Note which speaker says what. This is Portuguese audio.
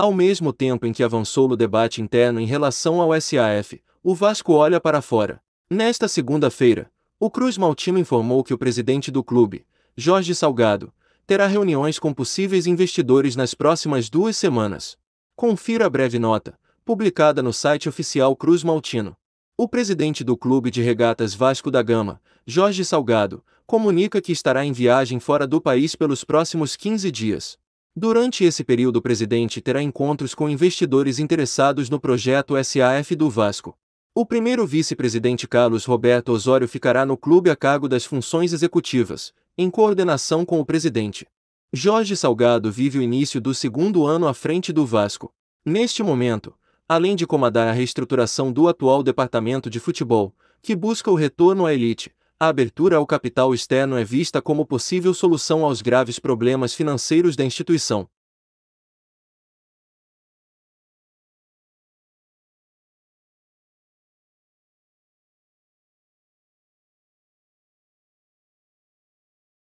Speaker 1: Ao mesmo tempo em que avançou no debate interno em relação ao SAF, o Vasco olha para fora. Nesta segunda-feira, o Cruz Maltino informou que o presidente do clube, Jorge Salgado, terá reuniões com possíveis investidores nas próximas duas semanas. Confira a breve nota, publicada no site oficial Cruz Maltino. O presidente do clube de regatas Vasco da Gama, Jorge Salgado, comunica que estará em viagem fora do país pelos próximos 15 dias. Durante esse período, o presidente terá encontros com investidores interessados no projeto SAF do Vasco. O primeiro vice-presidente Carlos Roberto Osório ficará no clube a cargo das funções executivas, em coordenação com o presidente. Jorge Salgado vive o início do segundo ano à frente do Vasco. Neste momento, além de comandar a reestruturação do atual departamento de futebol, que busca o retorno à elite, a abertura ao capital externo é vista como possível solução aos graves problemas financeiros da instituição.